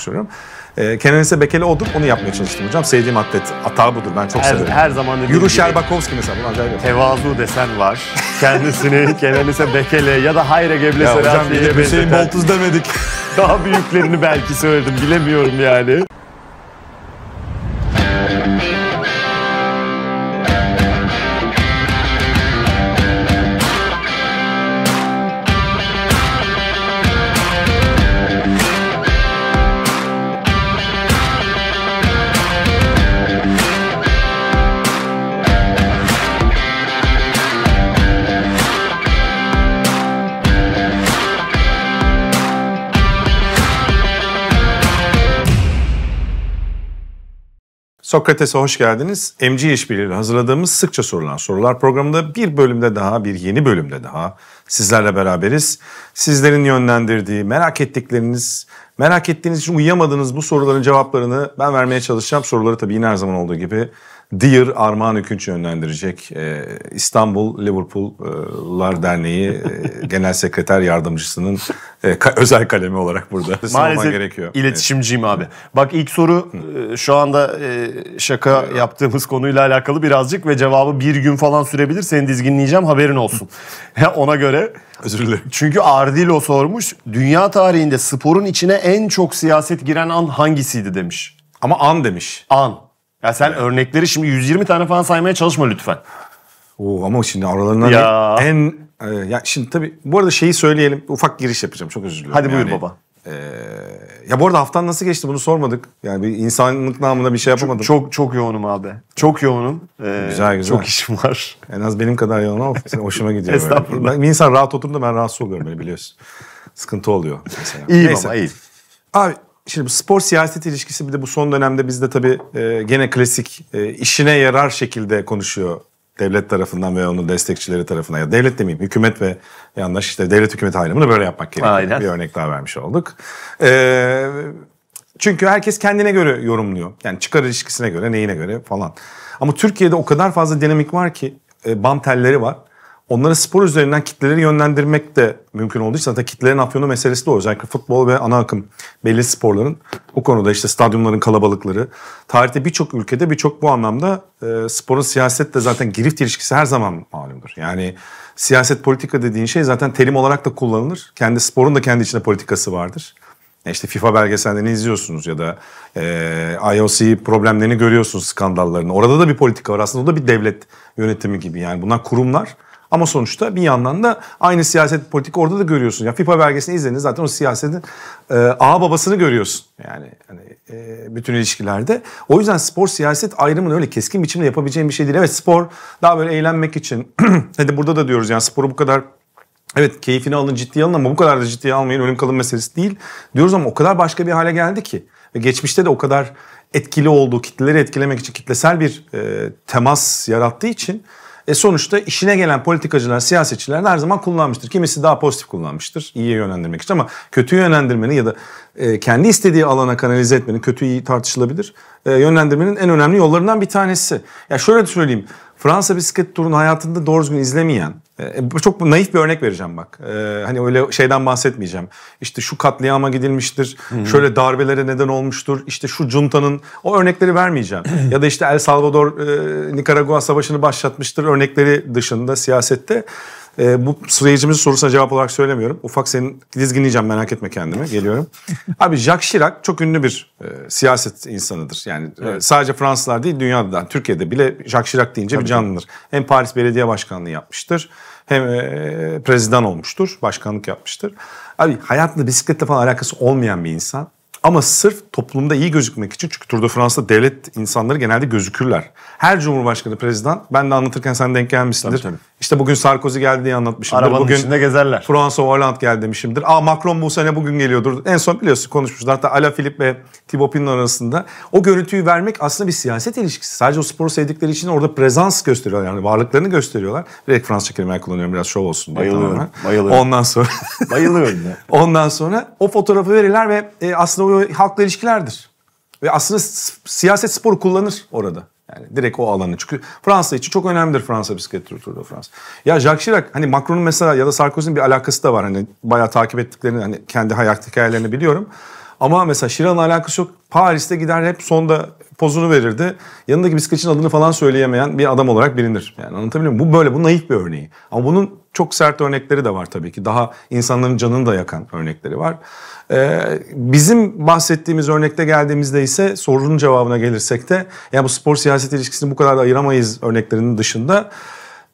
söylüyorum. E, ee, Kenan İse Bekele odur. Onu yapmaya çalıştım hocam. Sevdiğim atlet atağı budur. Ben çok her, severim. Her zaman Yuri Şerbakovski mesela. Bunu acayip Tevazu desen var. Kendisini Kenan İse Bekele ya da Hayre Geble ya Serafi'ye benzeten. Hüseyin Boltuz demedik. Daha büyüklerini belki söyledim. Bilemiyorum yani. Sokrates'e hoş geldiniz. MC İşbirliği hazırladığımız sıkça sorulan sorular programında bir bölümde daha, bir yeni bölümde daha sizlerle beraberiz. Sizlerin yönlendirdiği, merak ettikleriniz, merak ettiğiniz için uyuyamadığınız bu soruların cevaplarını ben vermeye çalışacağım. Soruları tabii yine her zaman olduğu gibi Dear Armağan Ükünç yönlendirecek. E, İstanbul Liverpool'lar Derneği e, Genel Sekreter Yardımcısının e, özel kalemi olarak burada Maalesef gerekiyor. iletişimciyim abi. Bak ilk soru şu anda şaka yaptığımız konuyla alakalı birazcık ve cevabı bir gün falan sürebilir. Seni dizginleyeceğim haberin olsun. Ona göre. Özür dilerim. Çünkü Ardilo sormuş. Dünya tarihinde sporun içine en çok siyaset giren an hangisiydi demiş. Ama an demiş. An. Ya sen örnekleri şimdi 120 tane falan saymaya çalışma lütfen. Oo, ama şimdi aralarından Ya. en... e, ya şimdi tabii bu arada şeyi söyleyelim. Ufak giriş yapacağım. Çok özür diliyorum. Hadi buyur baba. e, ya bu arada haftan nasıl geçti bunu sormadık. Yani bir insanlık namına bir şey yapamadım. Çok çok yoğunum abi. Çok yoğunum. Ee, Güzel, güzel. Çok işim var. En az benim kadar yoğun ama senin hoşuma gidiyor. böyle. Estağfurullah. Ben- Bir insan rahat oturduğunda ben rahatsız oluyorum beni biliyorsun. Sıkıntı oluyor mesela. İyiyim Neyse. ama iyiyim. Abi Şimdi bu spor siyaset ilişkisi bir de bu son dönemde bizde tabii e, gene klasik e, işine yarar şekilde konuşuyor devlet tarafından ve onun destekçileri tarafından. Ya devlet demeyeyim hükümet ve yandaş işte devlet hükümet ayrımını böyle yapmak gerekiyor. Aynen. Bir örnek daha vermiş olduk. E, çünkü herkes kendine göre yorumluyor. Yani çıkar ilişkisine göre neyine göre falan. Ama Türkiye'de o kadar fazla dinamik var ki e, bam telleri var onları spor üzerinden kitleleri yönlendirmek de mümkün olduğu için zaten kitlelerin afyonu meselesi de o. Özellikle futbol ve ana akım belli sporların bu konuda işte stadyumların kalabalıkları. Tarihte birçok ülkede birçok bu anlamda e, sporun siyasetle zaten girift ilişkisi her zaman malumdur. Yani siyaset politika dediğin şey zaten terim olarak da kullanılır. Kendi sporun da kendi içinde politikası vardır. E işte FIFA belgesellerini izliyorsunuz ya da e, IOC problemlerini görüyorsunuz skandallarını. Orada da bir politika var aslında o da bir devlet yönetimi gibi yani bunlar kurumlar ama sonuçta bir yandan da aynı siyaset politik orada da görüyorsun. Ya FIFA belgesini izlediğinde zaten o siyasetin e, ağ babasını görüyorsun. Yani hani, e, bütün ilişkilerde. O yüzden spor siyaset ayrımını öyle keskin biçimde yapabileceğin bir şey değil. Evet spor daha böyle eğlenmek için. Hadi burada da diyoruz yani sporu bu kadar Evet keyfini alın ciddiye alın ama bu kadar da ciddiye almayın ölüm kalım meselesi değil diyoruz ama o kadar başka bir hale geldi ki. geçmişte de o kadar etkili olduğu kitleleri etkilemek için kitlesel bir e, temas yarattığı için e sonuçta işine gelen politikacılar, siyasetçiler her zaman kullanmıştır. Kimisi daha pozitif kullanmıştır iyiye yönlendirmek için ama kötüyü yönlendirmenin ya da e, kendi istediği alana kanalize etmenin, kötüyü tartışılabilir, e, yönlendirmenin en önemli yollarından bir tanesi. Ya şöyle söyleyeyim, Fransa bisiklet turunu hayatında doğru düzgün izlemeyen, e, çok naif bir örnek vereceğim bak. E, hani öyle şeyden bahsetmeyeceğim. İşte şu katliama gidilmiştir, Hı-hı. şöyle darbelere neden olmuştur, işte şu cuntanın o örnekleri vermeyeceğim. ya da işte El Salvador e, Nikaragua savaşını başlatmıştır örnekleri dışında siyasette. E, bu seyircimizin sorusuna cevap olarak söylemiyorum. Ufak senin dizginleyeceğim merak etme kendimi. Geliyorum. Abi Jacques Chirac çok ünlü bir e, siyaset insanıdır. Yani e, evet. e, sadece Fransızlar değil dünyada Türkiye'de bile Jacques Chirac deyince Tabii bir canlıdır. Hem Paris Belediye Başkanlığı yapmıştır. Hem e, prezident olmuştur. Başkanlık yapmıştır. Abi hayatında bisikletle falan alakası olmayan bir insan. Ama sırf toplumda iyi gözükmek için çünkü Tour de France'da devlet insanları genelde gözükürler. Her cumhurbaşkanı, prezident ben de anlatırken sen denk gelmişsindir. Tabii, tabii. İşte bugün Sarkozy geldi diye anlatmışımdır. Arabanın bugün içinde gezerler. Fransa, Hollande geldi demişimdir. Aa Macron bu sene bugün geliyordur. En son biliyorsun konuşmuşuz. Hatta Ala Filip ve Thibaut Pinot arasında. O görüntüyü vermek aslında bir siyaset ilişkisi. Sadece o sporu sevdikleri için orada prezans gösteriyorlar. Yani varlıklarını gösteriyorlar. Direkt Fransız kelimeler kullanıyorum biraz şov olsun diye. Bayılıyorum. Tamamen. Bayılıyorum. Ondan sonra. bayılıyorum ya. Ondan sonra o fotoğrafı verirler ve e, aslında o halkla ilişkilerdir. Ve aslında siyaset sporu kullanır orada. Yani direkt o alanı. Çünkü Fransa için çok önemlidir Fransa bisiklet turu Tour de France. Ya Jacques Chirac hani Macron'un mesela ya da Sarkozy'nin bir alakası da var. Hani bayağı takip ettiklerini hani kendi hayat hikayelerini biliyorum. Ama mesela Şiran'la alakası yok. Paris'te gider hep sonda pozunu verirdi. Yanındaki bisikletçinin adını falan söyleyemeyen bir adam olarak bilinir. Yani anlatabiliyor muyum? Bu böyle, bu naif bir örneği. Ama bunun çok sert örnekleri de var tabii ki. Daha insanların canını da yakan örnekleri var. Ee, bizim bahsettiğimiz örnekte geldiğimizde ise sorunun cevabına gelirsek de yani bu spor siyaset ilişkisini bu kadar da ayıramayız örneklerinin dışında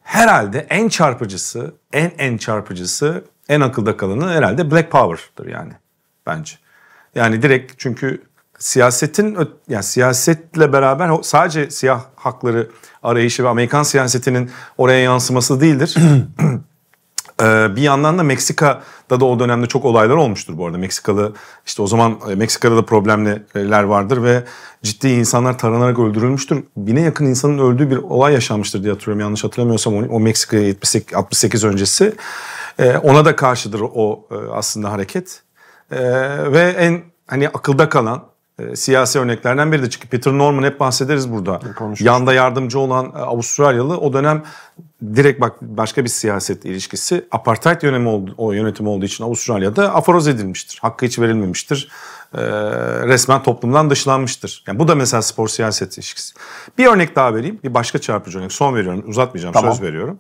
herhalde en çarpıcısı, en en çarpıcısı, en akılda kalanı herhalde Black Power'dır yani bence. Yani direkt çünkü siyasetin yani siyasetle beraber sadece siyah hakları arayışı ve Amerikan siyasetinin oraya yansıması değildir. Ee, bir yandan da Meksika'da da o dönemde çok olaylar olmuştur bu arada. Meksikalı işte o zaman e, Meksika'da da problemler vardır ve ciddi insanlar taranarak öldürülmüştür. Bine yakın insanın öldüğü bir olay yaşanmıştır diye hatırlıyorum. Yanlış hatırlamıyorsam o Meksika 68, 68 öncesi. Ee, ona da karşıdır o e, aslında hareket. Ee, ve en hani akılda kalan e, siyasi örneklerden biri de Çünkü Peter Norman hep bahsederiz burada. Konuşmuş. Yanda yardımcı olan e, Avustralyalı o dönem direkt bak başka bir siyaset ilişkisi apartheid yönetimi oldu, o yönetim olduğu için Avustralya'da aforoz edilmiştir. Hakkı hiç verilmemiştir. E, resmen toplumdan dışlanmıştır. Yani bu da mesela spor siyaset ilişkisi. Bir örnek daha vereyim. Bir başka çarpıcı örnek. Son veriyorum. Uzatmayacağım. Tamam. Söz veriyorum.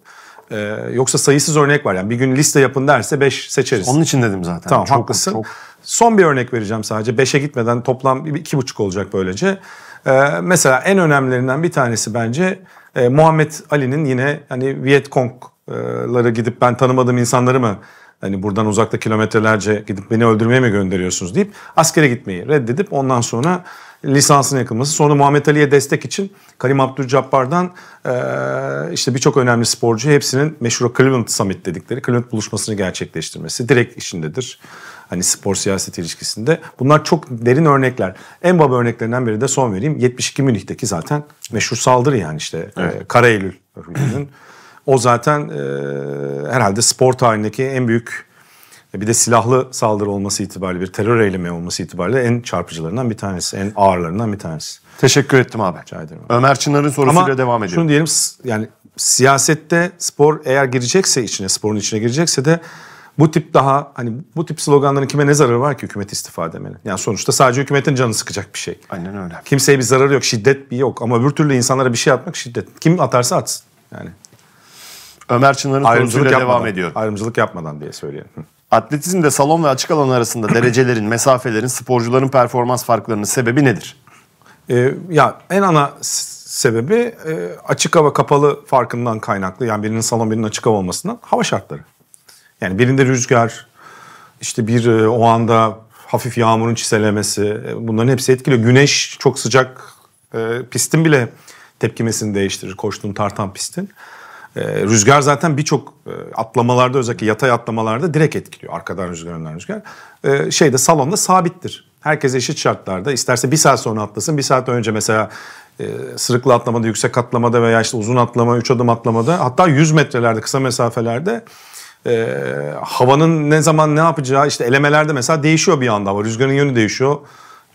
Ee, yoksa sayısız örnek var. Yani bir gün liste yapın derse 5 seçeriz. Onun için dedim zaten. Tamam çok, haklısın. Çok... Son bir örnek vereceğim sadece. 5'e gitmeden toplam 2,5 olacak böylece. Ee, mesela en önemlilerinden bir tanesi bence e, Muhammed Ali'nin yine hani Vietcong'lara gidip ben tanımadığım insanları mı hani buradan uzakta kilometrelerce gidip beni öldürmeye mi gönderiyorsunuz deyip askere gitmeyi reddedip ondan sonra lisansına yakılması. Sonra Muhammed Ali'ye destek için Karim Abdülcabbar'dan e, işte birçok önemli sporcu hepsinin meşhur Cleveland Summit dedikleri Cleveland buluşmasını gerçekleştirmesi direkt işindedir. Hani spor siyaset ilişkisinde. Bunlar çok derin örnekler. En baba örneklerinden biri de son vereyim. 72 Münih'teki zaten meşhur saldırı yani işte e, evet. e, Kara Eylül O zaten e, herhalde spor tarihindeki en büyük e, bir de silahlı saldırı olması itibariyle bir terör eylemi olması itibariyle en çarpıcılarından bir tanesi, en ağırlarından bir tanesi. Teşekkür ettim abi. Rica ederim. Ömer Çınar'ın sorusuyla Ama devam edelim. Şunu diyelim yani siyasette spor eğer girecekse içine, sporun içine girecekse de bu tip daha hani bu tip sloganların kime ne zararı var ki hükümet istifa demeli? Yani sonuçta sadece hükümetin canı sıkacak bir şey. Aynen öyle. Kimseye bir zararı yok, şiddet bir yok ama öbür türlü insanlara bir şey atmak şiddet. Kim atarsa atsın yani. Ömer Çınar'ın sorusuyla devam ediyor. Ayrımcılık yapmadan diye söylüyorum. Atletizmde salon ve açık alan arasında derecelerin, mesafelerin, sporcuların performans farklarının sebebi nedir? Ee, ya en ana sebebi e, açık hava kapalı farkından kaynaklı. Yani birinin salon birinin açık hava olmasından hava şartları. Yani birinde rüzgar, işte bir e, o anda hafif yağmurun çiselemesi e, bunların hepsi etkili. Güneş çok sıcak e, pistin bile tepkimesini değiştirir koştuğun tartan pistin. Ee, rüzgar zaten birçok e, atlamalarda özellikle yatay atlamalarda direkt etkiliyor. Arkadan rüzgar, önden rüzgar. Ee, şeyde salonda sabittir. Herkes eşit şartlarda isterse bir saat sonra atlasın bir saat önce mesela e, sırıklı atlamada, yüksek atlamada veya işte uzun atlama, üç adım atlamada hatta 100 metrelerde kısa mesafelerde e, havanın ne zaman ne yapacağı işte elemelerde mesela değişiyor bir anda ama rüzgarın yönü değişiyor.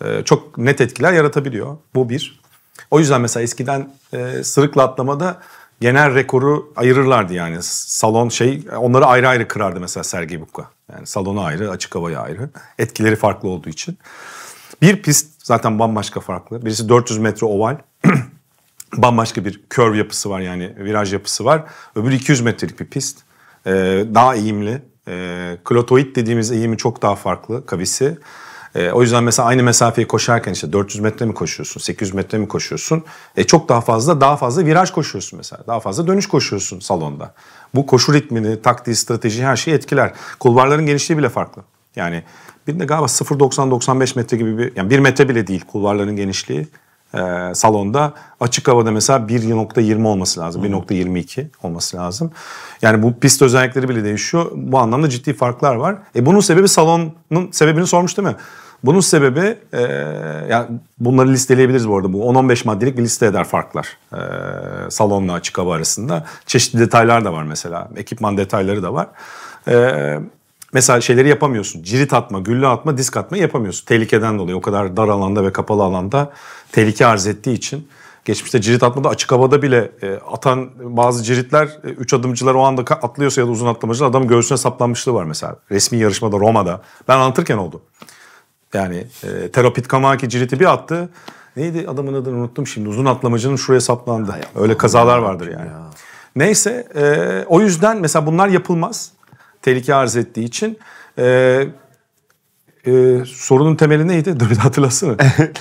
E, çok net etkiler yaratabiliyor. Bu bir. O yüzden mesela eskiden e, sırıkla atlamada genel rekoru ayırırlardı yani. Salon şey onları ayrı ayrı kırardı mesela Sergey Bukka. Yani salonu ayrı, açık havayı ayrı. Etkileri farklı olduğu için. Bir pist zaten bambaşka farklı. Birisi 400 metre oval. bambaşka bir curve yapısı var yani viraj yapısı var. Öbürü 200 metrelik bir pist. Ee, daha eğimli. Ee, klotoid dediğimiz eğimi çok daha farklı kavisi. E, o yüzden mesela aynı mesafeyi koşarken işte 400 metre mi koşuyorsun, 800 metre mi koşuyorsun? E, çok daha fazla, daha fazla viraj koşuyorsun mesela. Daha fazla dönüş koşuyorsun salonda. Bu koşu ritmini, taktiği, stratejiyi her şeyi etkiler. Kulvarların genişliği bile farklı. Yani bir birinde galiba 0.90-95 metre gibi bir, yani 1 metre bile değil kulvarların genişliği e, salonda. Açık havada mesela 1.20 olması lazım. 1.22 olması lazım. Yani bu pist özellikleri bile değişiyor. Bu anlamda ciddi farklar var. E bunun sebebi salonun sebebini sormuş değil mi? Bunun sebebi e, yani bunları listeleyebiliriz bu arada. Bu 10-15 maddelik bir liste eder farklar e, salonla açık hava arasında. Çeşitli detaylar da var mesela. Ekipman detayları da var. E, Mesela şeyleri yapamıyorsun. Cirit atma, gülle atma, disk atma yapamıyorsun. Tehlikeden dolayı o kadar dar alanda ve kapalı alanda tehlike arz ettiği için. Geçmişte cirit atmada açık havada bile e, atan bazı ciritler e, üç adımcılar o anda atlıyorsa ya da uzun atlamacılar adam göğsüne saplanmışlığı var mesela. Resmi yarışmada Roma'da. Ben anlatırken oldu. Yani e, Terapit Kamaki ciriti bir attı. Neydi adamın adını unuttum şimdi. Uzun atlamacının şuraya saplandı. Öyle kazalar vardır yani. Neyse e, o yüzden mesela bunlar yapılmaz tehlike arz ettiği için e, e, sorunun temeli neydi? Dur bir hatırlasana.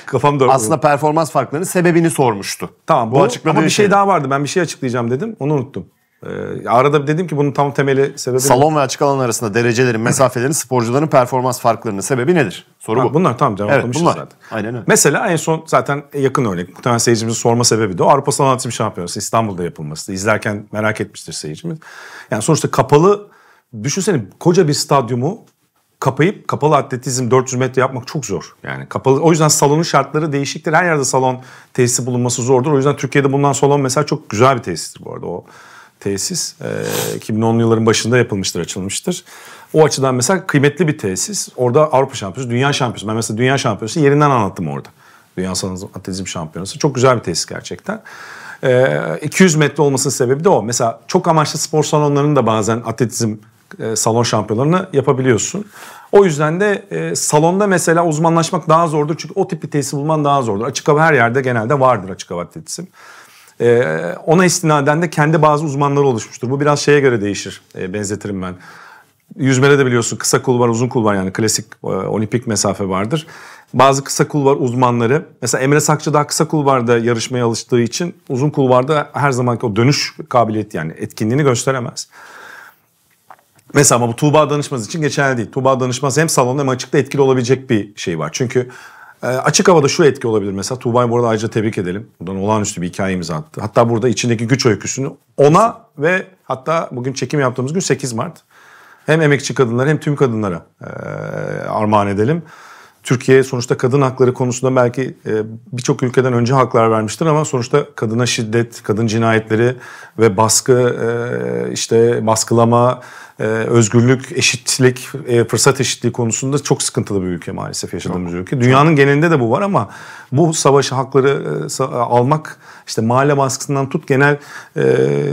Kafam da Aslında performans farklarının sebebini sormuştu. Tamam bu, bu açıkladığı Ama bir şey, şey daha vardı. Ben bir şey açıklayacağım dedim. Onu unuttum. Ee, arada dedim ki bunun tam temeli sebebi Salon ne? ve açık alan arasında derecelerin, mesafelerin, sporcuların performans farklarının sebebi nedir? Soru ha, bu. Bunlar tamam cevaplamışız evet, bunlar. zaten. Aynen öyle. Mesela en son zaten yakın örnek. Muhtemelen seyircimizin sorma sebebi de o. Avrupa Sanatçı Şampiyonası İstanbul'da yapılması. İzlerken merak etmiştir seyircimiz. Yani sonuçta kapalı Düşünsene koca bir stadyumu kapayıp kapalı atletizm 400 metre yapmak çok zor. Yani kapalı o yüzden salonun şartları değişiktir. Her yerde salon tesisi bulunması zordur. O yüzden Türkiye'de bulunan salon mesela çok güzel bir tesistir bu arada o tesis. E, 2010'lu yılların başında yapılmıştır, açılmıştır. O açıdan mesela kıymetli bir tesis. Orada Avrupa şampiyonu Dünya şampiyonu Ben mesela Dünya şampiyonu yerinden anlattım orada. Dünya Sanat Atletizm Şampiyonası. Çok güzel bir tesis gerçekten. E, 200 metre olmasının sebebi de o. Mesela çok amaçlı spor salonlarının da bazen atletizm e, salon şampiyonlarını yapabiliyorsun. O yüzden de e, salonda mesela uzmanlaşmak daha zordur. Çünkü o tip bir tesis bulman daha zordur. Açık hava her yerde genelde vardır açık hava tesisi. E, ona istinaden de kendi bazı uzmanları oluşmuştur. Bu biraz şeye göre değişir. E, benzetirim ben. Yüzmede de biliyorsun kısa kulvar uzun kulvar yani klasik e, olimpik mesafe vardır. Bazı kısa kulvar uzmanları. Mesela Emre Sakçı daha kısa kulvarda yarışmaya alıştığı için uzun kulvarda her zamanki o dönüş kabiliyeti yani etkinliğini gösteremez. Mesela ama bu Tuğba Danışmaz için geçerli değil. Tuğba Danışmaz hem salonda hem açıkta etkili olabilecek bir şey var. Çünkü e, açık havada şu etki olabilir mesela. Tuğba'yı bu arada ayrıca tebrik edelim. Buradan olağanüstü bir hikaye imza attı. Hatta burada içindeki güç öyküsünü ona ve hatta bugün çekim yaptığımız gün 8 Mart. Hem emekçi kadınlara hem tüm kadınlara e, armağan edelim. Türkiye sonuçta kadın hakları konusunda belki e, birçok ülkeden önce haklar vermiştir ama sonuçta kadına şiddet, kadın cinayetleri ve baskı, işte baskılama, ee, özgürlük, eşitlik, e, fırsat eşitliği konusunda çok sıkıntılı bir ülke maalesef yaşadığımız çok, ülke. Dünyanın çok. genelinde de bu var ama bu savaşı hakları e, e, almak işte mahalle baskısından tut genel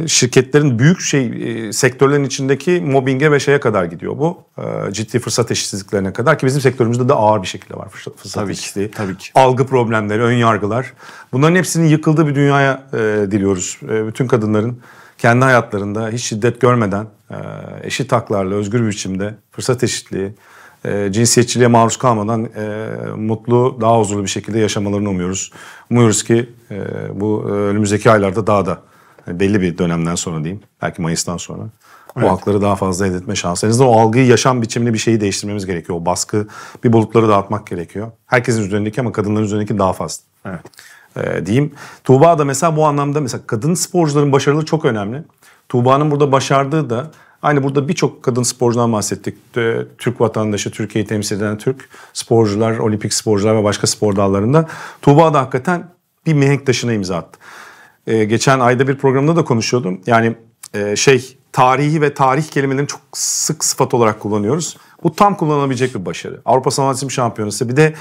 şirketlerin büyük şey sektörlerin içindeki mobbinge ve şeye kadar gidiyor bu. ciddi fırsat eşitsizliklerine kadar ki bizim sektörümüzde de ağır bir şekilde var fırsat, fırsat tabii eşitliği. Ki, tabii ki. Algı problemleri, ön yargılar. Bunların hepsinin yıkıldığı bir dünyaya diliyoruz. bütün kadınların kendi hayatlarında hiç şiddet görmeden e, eşit haklarla, özgür bir biçimde fırsat eşitliği, e, cinsiyetçiliğe maruz kalmadan e, mutlu, daha huzurlu bir şekilde yaşamalarını umuyoruz. Umuyoruz ki bu önümüzdeki aylarda daha da belli bir dönemden sonra diyeyim, belki Mayıs'tan sonra evet. bu hakları daha fazla elde etme şansı. En o algıyı, yaşam biçimini bir şeyi değiştirmemiz gerekiyor. O baskı, bir bulutları dağıtmak gerekiyor. Herkesin üzerindeki ama kadınların üzerindeki daha fazla. Evet e, diyeyim. Tuğba da mesela bu anlamda mesela kadın sporcuların başarıları çok önemli. Tuğba'nın burada başardığı da aynı burada birçok kadın sporcudan bahsettik. E, Türk vatandaşı, Türkiye'yi temsil eden Türk sporcular, olimpik sporcular ve başka spor dallarında. Tuğba da hakikaten bir mihenk taşına imza attı. Ee, geçen ayda bir programda da konuşuyordum. Yani e, şey tarihi ve tarih kelimelerini çok sık sıfat olarak kullanıyoruz. Bu tam kullanılabilecek bir başarı. Avrupa Sanatçı Şampiyonası bir de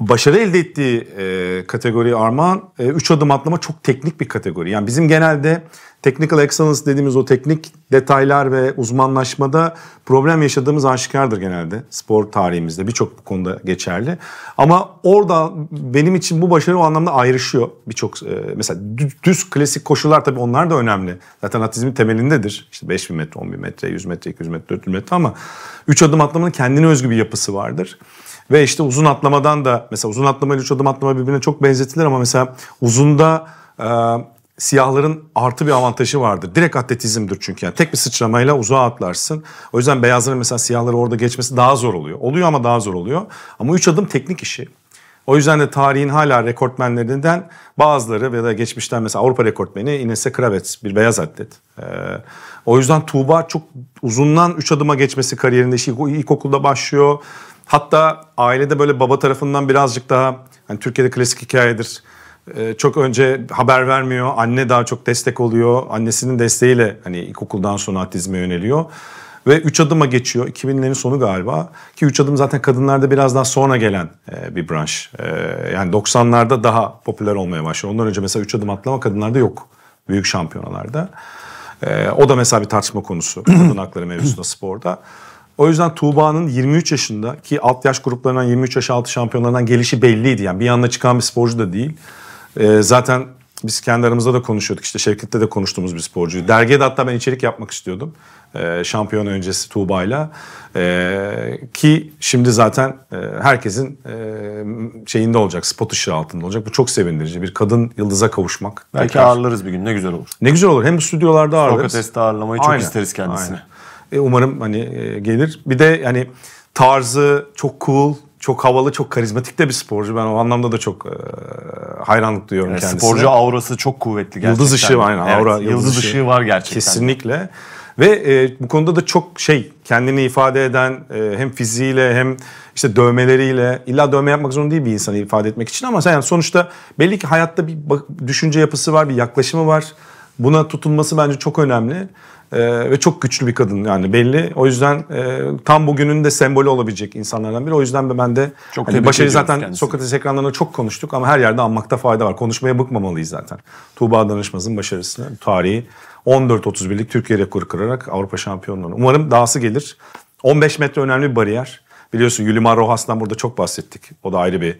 başarı elde ettiği e, kategori Armağan 3 e, adım atlama çok teknik bir kategori. Yani bizim genelde technical excellence dediğimiz o teknik detaylar ve uzmanlaşmada problem yaşadığımız aşikardır genelde. Spor tarihimizde birçok bu konuda geçerli. Ama orada benim için bu başarı o anlamda ayrışıyor. Birçok e, mesela düz, düz klasik koşular tabii onlar da önemli. Zaten atizmin temelindedir. İşte 5000 metre, 10.000 metre, 100 metre, 200 metre, 400 metre ama 3 adım atlamanın kendine özgü bir yapısı vardır. Ve işte uzun atlamadan da mesela uzun atlama ile üç adım atlama birbirine çok benzetilir ama mesela uzunda e, siyahların artı bir avantajı vardır. Direkt atletizmdir çünkü yani tek bir sıçramayla uzağa atlarsın. O yüzden beyazların mesela siyahları orada geçmesi daha zor oluyor. Oluyor ama daha zor oluyor. Ama üç adım teknik işi. O yüzden de tarihin hala rekortmenlerinden bazıları ya da geçmişten mesela Avrupa rekortmeni Inese Kravets bir beyaz atlet. Ee, o yüzden Tuğba çok uzundan 3 adıma geçmesi kariyerinde ilk ilkokulda başlıyor. Hatta ailede böyle baba tarafından birazcık daha hani Türkiye'de klasik hikayedir. Ee, çok önce haber vermiyor. Anne daha çok destek oluyor. Annesinin desteğiyle hani ilkokuldan sonra atizme yöneliyor. Ve 3 adıma geçiyor. 2000'lerin sonu galiba. Ki 3 adım zaten kadınlarda biraz daha sonra gelen e, bir branş. Ee, yani 90'larda daha popüler olmaya başlıyor. Ondan önce mesela 3 adım atlama kadınlarda yok. Büyük şampiyonalarda. Ee, o da mesela bir tartışma konusu. Kadın hakları mevzusunda sporda. O yüzden Tuğba'nın 23 yaşında ki alt yaş gruplarından 23 yaş altı şampiyonlarından gelişi belliydi. Yani bir anda çıkan bir sporcu da değil. Ee, zaten biz kendi aramızda da konuşuyorduk. işte Şevket'te de konuştuğumuz bir sporcuyu. Dergiye de hatta ben içerik yapmak istiyordum. Ee, şampiyon öncesi Tuğba'yla. Ee, ki şimdi zaten e, herkesin e, şeyinde olacak. Spot ışığı altında olacak. Bu çok sevindirici. Bir kadın yıldıza kavuşmak. Belki Tekrar. ağırlarız bir gün. Ne güzel olur. Ne güzel olur. Hem stüdyolarda ağırlarız. Sokrates'te ağırlamayı çok Aynen. isteriz kendisine. Aynen. E, umarım hani e, gelir. Bir de yani tarzı çok cool, çok havalı, çok karizmatik de bir sporcu. Ben o anlamda da çok e, hayranlık duyuyorum yani kendisine. Sporcu aurası çok kuvvetli gerçekten. Yıldız ışığı aynen evet, aura. Yıldız, yıldız ışığı, var gerçekten. Kesinlikle. Ve e, bu konuda da çok şey kendini ifade eden e, hem fiziğiyle hem işte dövmeleriyle illa dövme yapmak zorunda değil bir insanı ifade etmek için ama yani sonuçta belli ki hayatta bir düşünce yapısı var, bir yaklaşımı var Buna tutunması bence çok önemli e, ve çok güçlü bir kadın yani belli. O yüzden e, tam bugünün de sembolü olabilecek insanlardan biri. O yüzden ben de çok hani başarı zaten kendisi. Sokrates ekranlarında çok konuştuk ama her yerde anmakta fayda var. Konuşmaya bıkmamalıyız zaten. Tuğba Danışmaz'ın başarısını, tarihi 14-31'lik Türkiye rekoru kırarak Avrupa şampiyonluğunu. Umarım dahası gelir. 15 metre önemli bir bariyer. Biliyorsun Yulimar Rohas'tan burada çok bahsettik. O da ayrı bir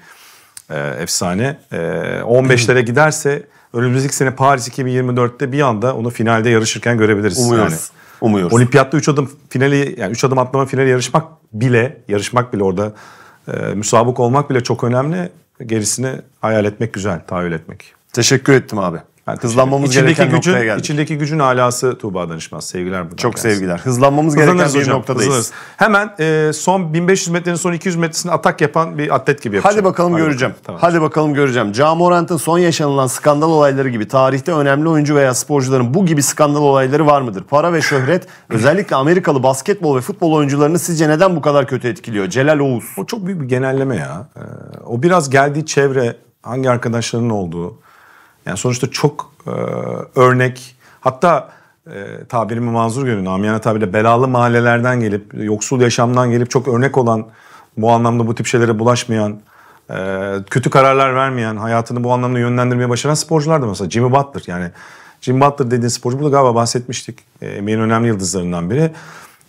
e, efsane. E, ee, 15'lere giderse önümüzdeki sene Paris 2024'te bir anda onu finalde yarışırken görebiliriz. Umuyoruz. Yani. Umuyoruz. Olimpiyatta 3 adım finali yani 3 adım atlama finali yarışmak bile yarışmak bile orada e, müsabık olmak bile çok önemli. Gerisini hayal etmek güzel, tahayyül etmek. Teşekkür ettim abi. Yani hızlanmamız içindeki gereken gücün, noktaya geldik. İçindeki gücün alası Tuğba Danışmaz. Sevgiler buradan. Çok gelsin. sevgiler. Hızlanmamız gereken hocam, bir noktadayız. Hızlanırız. Hemen e, son 1500 metrenin son 200 metresini atak yapan bir atlet gibi yapacağım. Hadi bakalım Hadi göreceğim. Bakalım. Tamam. Hadi bakalım göreceğim. Camorant'ın son yaşanılan skandal olayları gibi tarihte önemli oyuncu veya sporcuların bu gibi skandal olayları var mıdır? Para ve şöhret özellikle Amerikalı basketbol ve futbol oyuncularını sizce neden bu kadar kötü etkiliyor? Celal Oğuz. O çok büyük bir genelleme ya. Ee, o biraz geldiği çevre, hangi arkadaşlarının olduğu, yani sonuçta çok e, örnek hatta e, tabirimi manzur görün amiyane tabirle belalı mahallelerden gelip yoksul yaşamdan gelip çok örnek olan bu anlamda bu tip şeylere bulaşmayan e, kötü kararlar vermeyen hayatını bu anlamda yönlendirmeye başaran sporcular da mesela Jimmy Butler yani Jimmy Butler dediğin sporcu da galiba bahsetmiştik e, emeğin önemli yıldızlarından biri.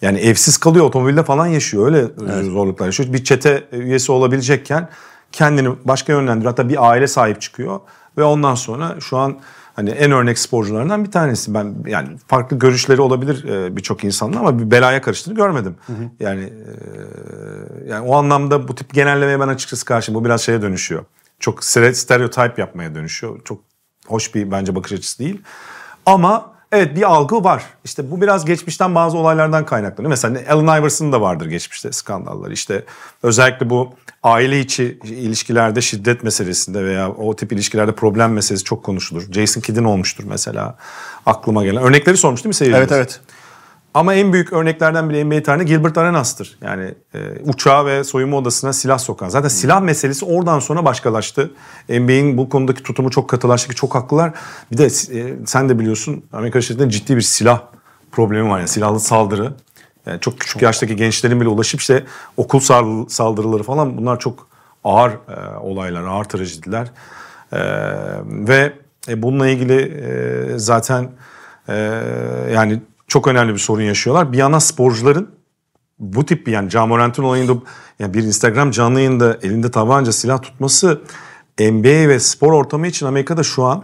Yani evsiz kalıyor otomobilde falan yaşıyor öyle evet. zorluklar yaşıyor. Bir çete üyesi olabilecekken kendini başka yönlendiriyor hatta bir aile sahip çıkıyor. Ve ondan sonra şu an hani en örnek sporcularından bir tanesi. Ben yani farklı görüşleri olabilir e, birçok insanın ama bir belaya karıştığını görmedim. Hı hı. Yani e, yani o anlamda bu tip genellemeye ben açıkçası karşıyım. Bu biraz şeye dönüşüyor. Çok stereotip yapmaya dönüşüyor. Çok hoş bir bence bakış açısı değil. Ama Evet bir algı var. İşte bu biraz geçmişten bazı olaylardan kaynaklanıyor. Mesela Allen Iverson'ın da vardır geçmişte skandallar. İşte özellikle bu aile içi ilişkilerde şiddet meselesinde veya o tip ilişkilerde problem meselesi çok konuşulur. Jason Kidd'in olmuştur mesela aklıma gelen. Örnekleri sormuş değil mi seyircimiz? Evet evet. Ama en büyük örneklerden biri NBA tarihinde Gilbert Arenas'tır. Yani e, uçağa ve soyunma odasına silah sokan. Zaten silah meselesi oradan sonra başkalaştı. NBA'in bu konudaki tutumu çok katılaştı ki çok haklılar. Bir de e, sen de biliyorsun Amerika şirketinde ciddi bir silah problemi var. Yani silahlı saldırı. Yani çok küçük çok yaştaki gençlerin bile ulaşıp işte okul saldırıları falan bunlar çok ağır e, olaylar, ağır trajediler. E, ve e, bununla ilgili e, zaten e, yani çok önemli bir sorun yaşıyorlar. Bir yana sporcuların bu tip bir yani Camorant'ın olayında yani bir Instagram canlı yayında elinde tabanca silah tutması NBA ve spor ortamı için Amerika'da şu an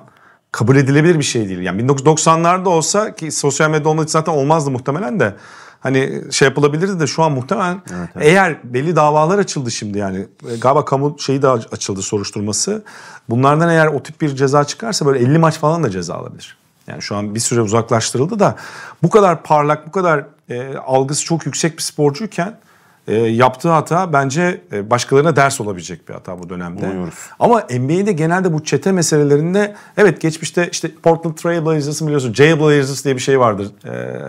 kabul edilebilir bir şey değil. Yani 1990'larda olsa ki sosyal medya olmadığı için zaten olmazdı muhtemelen de hani şey yapılabilirdi de şu an muhtemelen evet, evet. eğer belli davalar açıldı şimdi yani galiba kamu şeyi de açıldı soruşturması. Bunlardan eğer o tip bir ceza çıkarsa böyle 50 maç falan da ceza alabilir. Yani şu an bir süre uzaklaştırıldı da bu kadar parlak, bu kadar e, algısı çok yüksek bir sporcuyken e, yaptığı hata bence e, başkalarına ders olabilecek bir hata bu dönemde. Umuyoruz. Ama NBA'de genelde bu çete meselelerinde evet geçmişte işte Portland Trail Blazers'ı biliyorsun Jay Jailblazers diye bir şey vardır. E,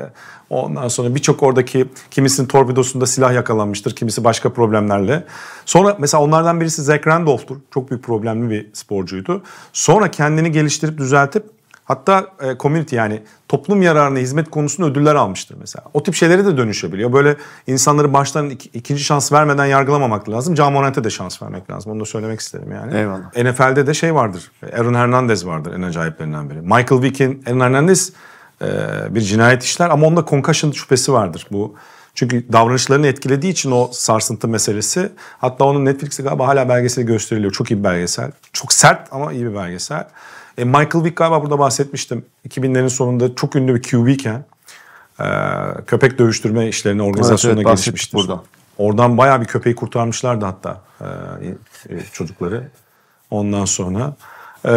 ondan sonra birçok oradaki kimisinin torpidosunda silah yakalanmıştır, kimisi başka problemlerle. Sonra mesela onlardan birisi Zach Randolph'tur. Çok büyük problemli bir sporcuydu. Sonra kendini geliştirip düzeltip Hatta e, community yani toplum yararına hizmet konusunda ödüller almıştır mesela. O tip şeylere de dönüşebiliyor. Böyle insanları baştan ik- ikinci şans vermeden yargılamamak lazım. Can Morant'e de şans vermek lazım. Onu da söylemek isterim yani. Eyvallah. NFL'de de şey vardır. Aaron Hernandez vardır en acayiplerinden biri. Michael Vick'in Aaron Hernandez e, bir cinayet işler ama onda concussion şüphesi vardır. Bu çünkü davranışlarını etkilediği için o sarsıntı meselesi. Hatta onun Netflix'te galiba hala belgeseli gösteriliyor. Çok iyi bir belgesel. Çok sert ama iyi bir belgesel. E, Michael Vick galiba burada bahsetmiştim. 2000'lerin sonunda çok ünlü bir QB iken e, köpek dövüştürme işlerine organizasyonuna evet, evet, girişmiştir. Buradan. Oradan bayağı bir köpeği kurtarmışlardı hatta e, e, çocukları. Ondan sonra ee,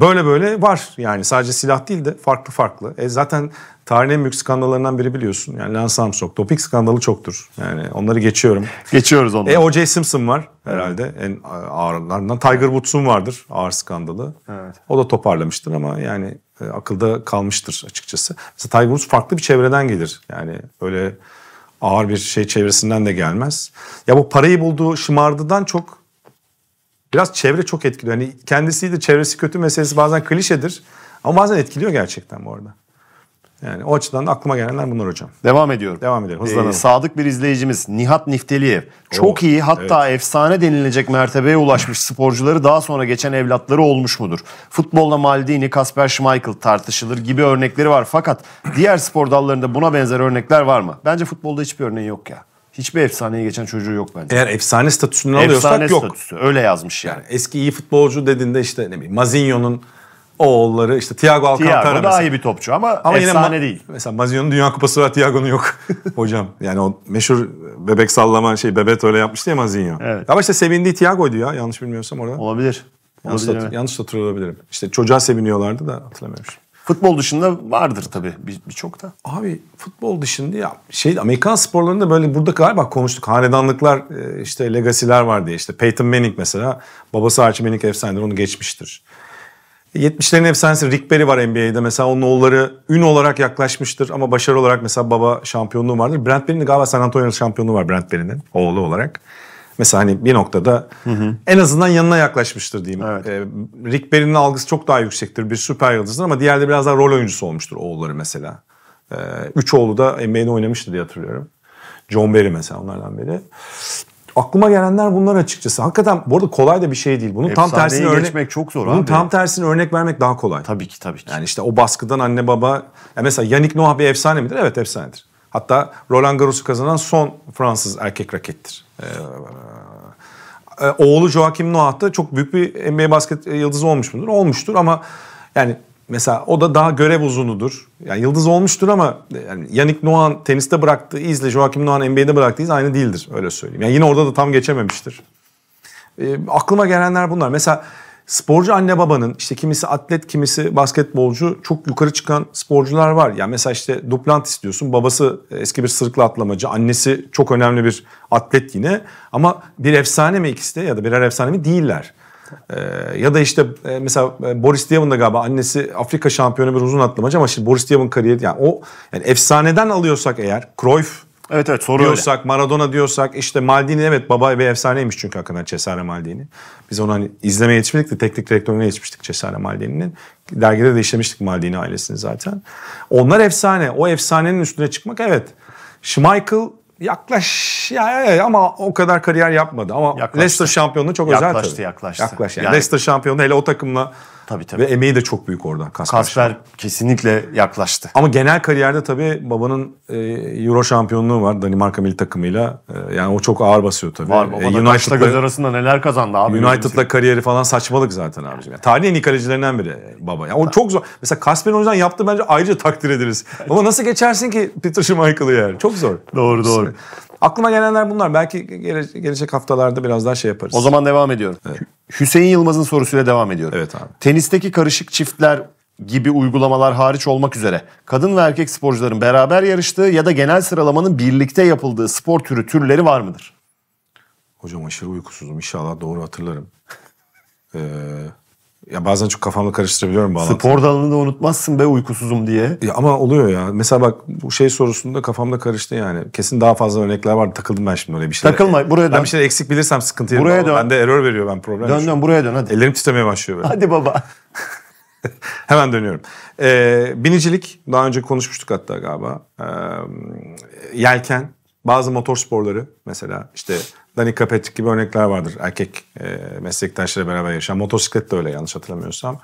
böyle böyle var yani sadece silah değil de farklı farklı. E zaten tarihin en büyük skandallarından biri biliyorsun. Yani Lance Armstrong. topik skandalı çoktur. Yani onları geçiyorum. Geçiyoruz e, onları. E O.J. Simpson var herhalde evet. en ağırlarından. Tiger Woods'un vardır ağır skandalı. Evet. O da toparlamıştır ama yani e, akılda kalmıştır açıkçası. Mesela Tiger Woods farklı bir çevreden gelir. Yani böyle ağır bir şey çevresinden de gelmez. Ya bu parayı bulduğu şımardıdan çok Biraz çevre çok etkiliyor. Hani kendisi de çevresi kötü meselesi bazen klişedir. Ama bazen etkiliyor gerçekten bu arada. Yani o açıdan aklıma gelenler bunlar hocam. Devam ediyorum. Devam edelim. Hızlanın. Ee, sadık bir izleyicimiz Nihat Nifteliyev. Çok Oo, iyi hatta evet. efsane denilecek mertebeye ulaşmış sporcuları daha sonra geçen evlatları olmuş mudur? Futbolda Maldini, Kasper Schmeichel tartışılır gibi örnekleri var. Fakat diğer spor dallarında buna benzer örnekler var mı? Bence futbolda hiçbir örneği yok ya hiçbir efsaneye geçen çocuğu yok bence. Eğer efsane statüsünü efsane alıyorsak statüsü. yok. Statüsü. Öyle yazmış yani. yani. Eski iyi futbolcu dediğinde işte ne bileyim Mazinho'nun oğulları işte Thiago Alcantara Thiago daha iyi bir topçu ama, ama efsane yine değil. Mesela Mazinho'nun Dünya Kupası var Thiago'nun yok. Hocam yani o meşhur bebek sallama şey Bebet öyle yapmıştı ya Mazinho. Evet. Ama işte sevindiği Thiago'ydu ya yanlış bilmiyorsam orada. Olabilir. Olabilir yanlış, evet. yanlış hatırlıyor olabilirim. İşte çocuğa seviniyorlardı da hatırlamıyorum. Futbol dışında vardır tabii birçok bir da. Abi futbol dışında ya şey Amerikan sporlarında böyle burada galiba konuştuk. Hanedanlıklar e, işte legasiler var diye işte Peyton Manning mesela babası Archie Manning efsanedir onu geçmiştir. 70'lerin e, efsanesi Rick Barry var NBA'de. Mesela onun oğulları ün olarak yaklaşmıştır ama başarı olarak mesela baba şampiyonluğu vardır. Brent Barry'nin galiba San Antonio şampiyonluğu var Brent Barry'nin oğlu olarak. Mesela hani bir noktada hı hı. en azından yanına yaklaşmıştır diyeyim. Evet. E, Rick Perry'nin algısı çok daha yüksektir bir süper yıldızdır ama diğerde biraz daha rol oyuncusu olmuştur oğulları mesela. E, üç oğlu da NBA'de oynamıştı diye hatırlıyorum. John Berry mesela onlardan biri. Aklıma gelenler bunlar açıkçası. Hakikaten bu arada kolay da bir şey değil. Bunun Efsaneyi tam tersini örnek çok zor bunun abi. tam tersini örnek vermek daha kolay. Tabii ki tabii ki. Yani işte o baskıdan anne baba. Ya mesela Yannick Noah bir efsane midir? Evet efsanedir. Hatta Roland Garros'u kazanan son Fransız erkek rakettir. Ee, e, oğlu Joachim Noah da çok büyük bir NBA basket e, yıldızı olmuş mudur? Olmuştur ama yani mesela o da daha görev uzunudur. Yani yıldız olmuştur ama e, yani Yannick Noah'ın teniste bıraktığı izle Joachim Noah'ın NBA'de bıraktığı iz aynı değildir öyle söyleyeyim. Yani yine orada da tam geçememiştir. E, aklıma gelenler bunlar. Mesela sporcu anne babanın işte kimisi atlet kimisi basketbolcu çok yukarı çıkan sporcular var. Yani mesela işte Duplant istiyorsun babası eski bir sırıkla atlamacı annesi çok önemli bir atlet yine ama bir efsane mi ikisi de ya da birer efsane mi değiller. Ee, ya da işte e, mesela e, Boris Diaw'ın da galiba annesi Afrika şampiyonu bir uzun atlamacı ama şimdi Boris Diaw'ın kariyeri yani o yani efsaneden alıyorsak eğer Cruyff Evet evet soru diyorsak, öyle. Maradona diyorsak işte Maldini evet baba bir efsaneymiş çünkü hakikaten Cesare Maldini. Biz onu hani izlemeye yetişmedik de teknik direktörüne yetişmiştik Cesare Maldini'nin. Dergide de işlemiştik Maldini ailesini zaten. Onlar efsane. O efsanenin üstüne çıkmak evet. Schmeichel yaklaş ya ama o kadar kariyer yapmadı ama yaklaştı. Leicester şampiyonluğu çok yaklaştı, özel tabii. Yaklaştı yaklaştı. Yaklaş yani. yani. Leicester şampiyonluğu hele o takımla Tabii tabii. Ve emeği de çok büyük orada. Kasper, Kasper kesinlikle yaklaştı. Ama genel kariyerde tabii babanın e, Euro şampiyonluğu var Danimarka milli takımıyla. E, yani o çok ağır basıyor tabii. Var e, baba e, United'la göz arasında neler kazandı abi. United'la kariyeri falan saçmalık zaten abicim. Yani, tarihin en iyi kalecilerinden biri baba. Yani, o çok zor. Mesela Kasper'in o yüzden yaptığı bence ayrıca takdir ediliriz. Ama nasıl geçersin ki Peter Schmeichel'ı yani? Çok zor. doğru doğru. Aklıma gelenler bunlar. Belki gele, gelecek haftalarda biraz daha şey yaparız. O zaman devam ediyorum. Evet. Hüseyin Yılmaz'ın sorusuyla devam ediyorum. Evet abi. Tenisteki karışık çiftler gibi uygulamalar hariç olmak üzere kadın ve erkek sporcuların beraber yarıştığı ya da genel sıralamanın birlikte yapıldığı spor türü türleri var mıdır? Hocam aşırı uykusuzum. İnşallah doğru hatırlarım. ee, ya bazen çok kafamda karıştırabiliyorum bağlantıyı. Spor dalını da unutmazsın be uykusuzum diye. Ya ama oluyor ya. Mesela bak bu şey sorusunda kafamda karıştı yani. Kesin daha fazla örnekler vardı Takıldım ben şimdi öyle bir şey. Takılma buraya dön. Ben bir şey eksik bilirsem sıkıntı Buraya ama dön. Bende error veriyor ben problem. Dön dön buraya dön hadi. Ellerim titremeye başlıyor böyle. Hadi baba. Hemen dönüyorum. Ee, binicilik daha önce konuşmuştuk hatta galiba. Ee, yelken bazı motor sporları mesela işte Dani Kapetik gibi örnekler vardır. Erkek e, meslektaşlarıyla beraber yarışan. Motosiklet de öyle yanlış hatırlamıyorsam.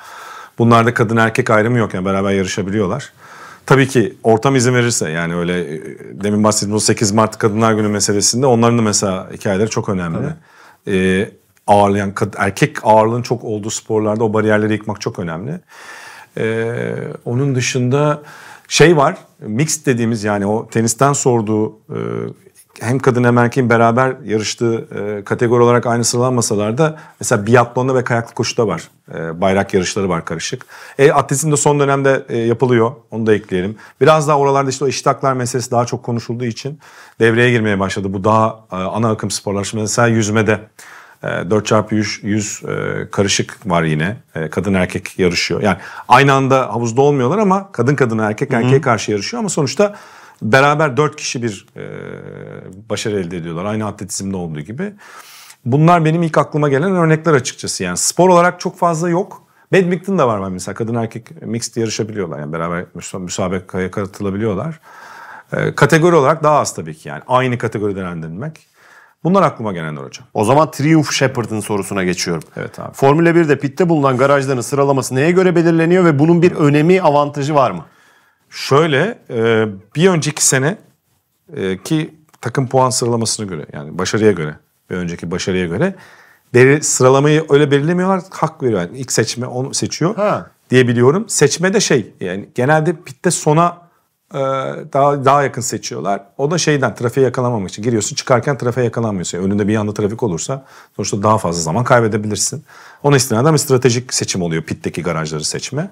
Bunlarda kadın erkek ayrımı yok yani beraber yarışabiliyorlar. Tabii ki ortam izin verirse yani öyle e, demin bahsettiğimiz 8 Mart Kadınlar Günü meselesinde onların da mesela hikayeleri çok önemli. Tabii. E, ağırlayan erkek ağırlığın çok olduğu sporlarda o bariyerleri yıkmak çok önemli. E, onun dışında şey var. mix dediğimiz yani o tenisten sorduğu e, hem kadın hem erkeğin beraber yarıştığı e, kategori olarak aynı sıralanmasalar da mesela biatlonda ve kayaklı koşuda var. E, bayrak yarışları var karışık. E, atletizm de son dönemde yapılıyor. Onu da ekleyelim. Biraz daha oralarda işte o iştaklar meselesi daha çok konuşulduğu için devreye girmeye başladı. Bu daha ana akım sporlar. Şimdi mesela yüzmede 4x100 ee, e, karışık var yine. Ee, kadın erkek yarışıyor. Yani aynı anda havuzda olmuyorlar ama kadın kadına erkek erkeğe karşı yarışıyor ama sonuçta beraber 4 kişi bir e, başarı elde ediyorlar. Aynı atletizmde olduğu gibi. Bunlar benim ilk aklıma gelen örnekler açıkçası. Yani spor olarak çok fazla yok. Badminton da var mesela. Kadın erkek mixed yarışabiliyorlar. Yani beraber müsabakaya katılabiliyorlar. Ee, kategori olarak daha az tabii ki yani. Aynı kategori denilmek. Bunlar aklıma gelenler hocam. O zaman Triumph Shepard'ın sorusuna geçiyorum. Evet abi. Formula 1'de pitte bulunan garajların sıralaması neye göre belirleniyor ve bunun bir önemi, avantajı var mı? Şöyle, e, bir önceki sene e, ki takım puan sıralamasına göre yani başarıya göre, bir önceki başarıya göre sıralamayı öyle belirlemiyorlar. Hak veriyor yani ilk seçme onu seçiyor ha. diyebiliyorum. Seçme de şey yani genelde pitte sona ee, daha daha yakın seçiyorlar. O da şeyden trafiğe yakalanmamak için. Giriyorsun çıkarken trafiğe yakalanmıyorsun. Yani önünde bir anda trafik olursa sonuçta daha fazla zaman kaybedebilirsin. Ona istinaden bir stratejik seçim oluyor pitteki garajları seçme.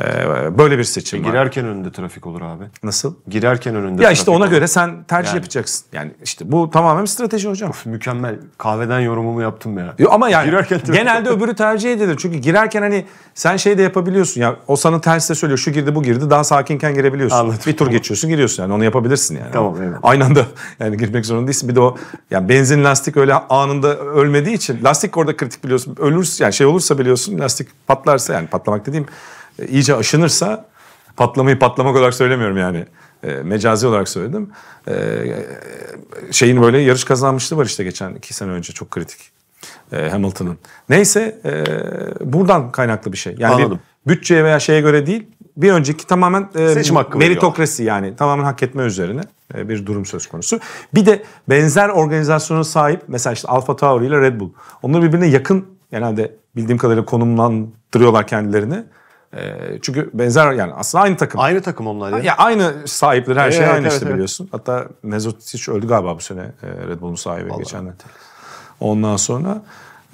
Ee, böyle bir seçim e, var. Girerken önünde trafik olur abi. Nasıl? Girerken önünde Ya işte ona olur. göre sen tercih yani. yapacaksın. Yani işte bu tamamen strateji hocam. Of, mükemmel. Kahveden yorumumu yaptım ya. Yo, ama yani girerken genelde öbürü tercih edilir. Çünkü girerken hani sen şey de yapabiliyorsun. Ya o sana ters söylüyor. Şu girdi bu girdi. Daha sakinken girebiliyorsun. Anladım. Bir tur geçiyorsun giriyorsun yani. Onu yapabilirsin yani. Tamam evet. Aynı anda yani girmek zorunda değilsin. Bir de o yani benzin lastik öyle anında ölmediği için lastik orada kritik biliyorsun. Ölürsün yani şey olursa biliyorsun lastik patlarsa yani patlamak dediğim e, iyice aşınırsa patlamayı patlamak olarak söylemiyorum yani. E, mecazi olarak söyledim. E, şeyin böyle yarış kazanmıştı var işte geçen iki sene önce çok kritik. E, Hamilton'ın. Neyse e, buradan kaynaklı bir şey. Yani Anladım. bir bütçeye veya şeye göre değil. Bir önceki tamamen e, Seçim hakkı meritokrasi veriyor. yani tamamen hak etme üzerine e, bir durum söz konusu. Bir de benzer organizasyona sahip mesela işte Alfa Tauri ile Red Bull. Onlar birbirine yakın genelde bildiğim kadarıyla konumlandırıyorlar kendilerini. Ee, çünkü benzer yani aslında aynı takım. Aynı takım onlar ya. ya aynı sahipler her şey evet, şey aynı evet, işte evet. biliyorsun. Hatta Nezotic öldü galiba bu sene e, Red Bull'un sahibi geçen. Evet. Ondan sonra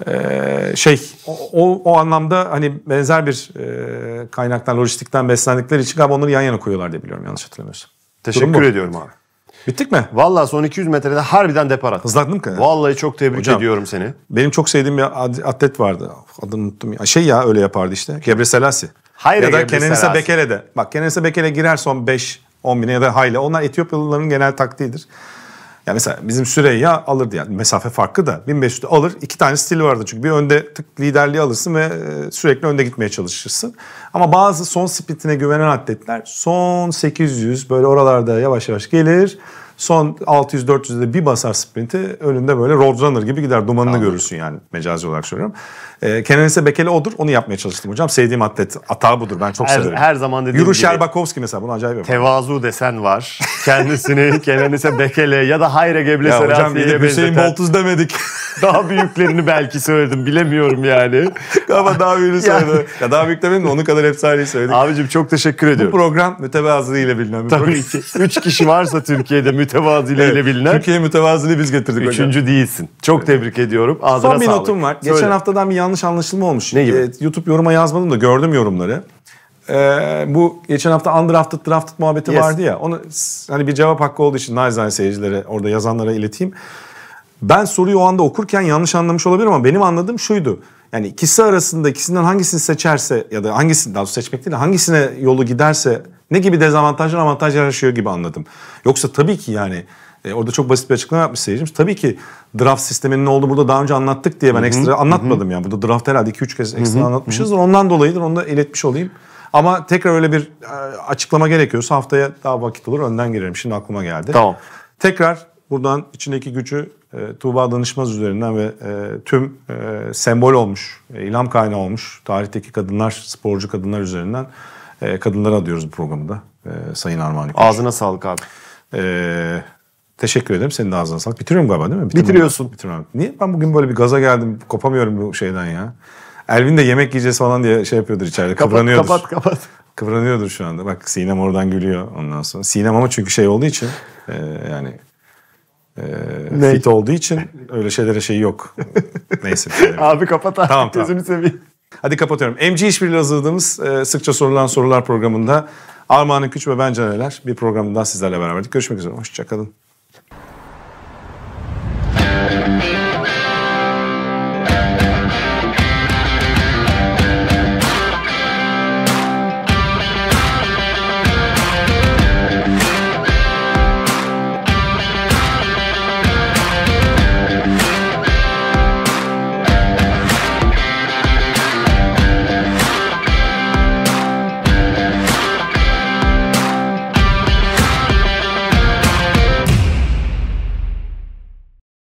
e, şey o, o anlamda hani benzer bir e, kaynaktan lojistikten beslendikleri için galiba onları yan yana koyuyorlar diye biliyorum yanlış hatırlamıyorsam. Teşekkür ediyorum abi. Bittik mi? Vallahi son 200 metrede harbiden depar attın. Hızlandın mı? Vallahi çok tebrik Hocam, ediyorum seni. Benim çok sevdiğim bir atlet vardı. Adını unuttum. Şey ya öyle yapardı işte. Gebre Selassie. Hayre ya da Kenenisa Bekele de. Bak Kenenisa Bekele girer son 5 10 bine ya da hayli. Onlar Etiyopyalıların genel taktiğidir. Ya mesela bizim Süreyya alırdı yani mesafe farkı da 1500'de alır. iki tane stil vardı çünkü bir önde tık liderliği alırsın ve e, sürekli önde gitmeye çalışırsın. Ama bazı son sprintine güvenen atletler son 800 böyle oralarda yavaş yavaş gelir. Son 600-400'de bir basar sprinti önünde böyle Runner gibi gider. Dumanını Anladım. görürsün yani mecazi olarak söylüyorum. Ee, Kenan ise Bekele odur. Onu yapmaya çalıştım hocam. Sevdiğim atlet atağı budur. Ben çok her, severim. Her zaman dediğim Yuru gibi. Şerbakowski mesela bunu acayip yapar. Tevazu desen var. Kendisini Kenan ise Bekele ya da Hayre Gebre ya hocam bir de Hüseyin Boltuz demedik. daha büyüklerini belki söyledim. Bilemiyorum yani. Ama daha büyüğünü söyledim. ya daha büyük demedim de onun kadar efsaneyi söyledik. Abicim çok teşekkür ediyorum. Bu program mütevazılığıyla bilinen bir Tabii program. ki. Üç kişi varsa Türkiye'de mütevaziliğiyle evet. bilinen. Türkiye mütevaziliği biz getirdik Üçüncü hocam. Üçüncü değilsin. Çok evet. tebrik ediyorum. Ağzına Son bir notum var. Söyle. Geçen haftadan bir yanlış anlaşılma olmuş. Ne gibi? Ee, YouTube yoruma yazmadım da gördüm yorumları. Ee, bu geçen hafta undrafted drafted muhabbeti yes. vardı ya. Onu hani bir cevap hakkı olduğu için naizane seyircilere orada yazanlara ileteyim. Ben soruyu o anda okurken yanlış anlamış olabilirim ama benim anladığım şuydu. Yani ikisi arasında ikisinden hangisini seçerse ya da hangisini daha seçmek değil hangisine yolu giderse ne gibi dezavantajlar avantajlar yaşıyor gibi anladım. Yoksa tabii ki yani e, orada çok basit bir açıklama yapmış seyircimiz. Tabii ki draft sisteminin ne olduğu burada daha önce anlattık diye ben Hı-hı. ekstra anlatmadım Hı-hı. yani. Burada draft herhalde 2-3 kez ekstra Hı-hı. anlatmışızdır. Ondan dolayıdır onu da iletmiş olayım. Ama tekrar öyle bir e, açıklama gerekiyorsa haftaya daha vakit olur önden girerim. Şimdi aklıma geldi. Tamam. Tekrar Buradan içindeki gücü e, Tuğba Danışmaz üzerinden ve e, tüm e, sembol olmuş, e, ilham kaynağı olmuş tarihteki kadınlar, sporcu kadınlar üzerinden e, kadınlara adıyoruz bu programda e, Sayın Armağan. Ağzına sağlık abi. E, teşekkür ederim. Senin de ağzına sağlık. Bitiriyorum galiba değil mi? Bitirmiyorum. Bitiriyorsun. Bitiriyorum. Niye? Ben bugün böyle bir gaza geldim. Kopamıyorum bu şeyden ya. Elvin de yemek yiyeceğiz falan diye şey yapıyordur içeride. Kapat, kıvranıyordur. Kapat kapat. Kıvranıyordur şu anda. Bak Sinem oradan gülüyor ondan sonra. Sinem ama çünkü şey olduğu için e, yani e, fit olduğu için öyle şeylere şey yok. Neyse. Şey Abi kapat artık tamam, gözünü tamam. seveyim. Hadi kapatıyorum. MC işbirliği hazırladığımız e, sıkça sorulan sorular programında Armağan'ın Güç ve Ben Caneler bir programından sizlerle beraberdik. Görüşmek üzere. Hoşçakalın.